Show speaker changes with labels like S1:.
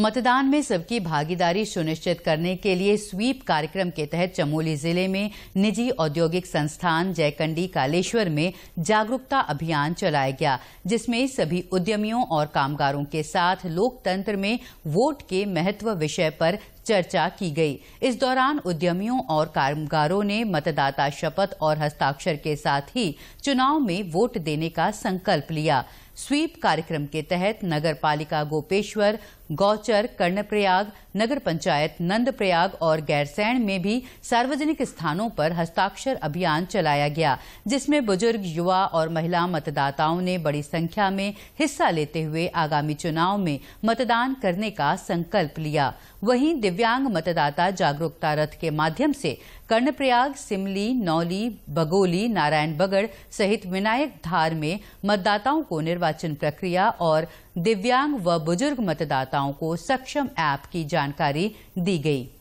S1: मतदान में सबकी भागीदारी सुनिश्चित करने के लिए स्वीप कार्यक्रम के तहत चमोली जिले में निजी औद्योगिक संस्थान जयकंडी कालेश्वर में जागरूकता अभियान चलाया गया जिसमें सभी उद्यमियों और कामगारों के साथ लोकतंत्र में वोट के महत्व विषय पर चर्चा की गई इस दौरान उद्यमियों और कामगारों ने मतदाता शपथ और हस्ताक्षर के साथ ही चुनाव में वोट देने का संकल्प लिया स्वीप कार्यक्रम के तहत नगर पालिका गोपेश्वर गौचर कर्णप्रयाग नगर पंचायत नंदप्रयाग और गैरसैण में भी सार्वजनिक स्थानों पर हस्ताक्षर अभियान चलाया गया जिसमें बुजुर्ग युवा और महिला मतदाताओं ने बड़ी संख्या में हिस्सा लेते हुए आगामी चुनाव में मतदान करने का संकल्प लिया वहीं दिव्यांग मतदाता जागरूकता रथ के माध्यम से कर्णप्रयाग सिमली नौली बगोली नारायण बगड़ सहित विनायक धार में मतदाताओं को निर्वाचन प्रक्रिया और दिव्यांग व बुजुर्ग मतदाताओं को सक्षम ऐप की जानकारी दी गयी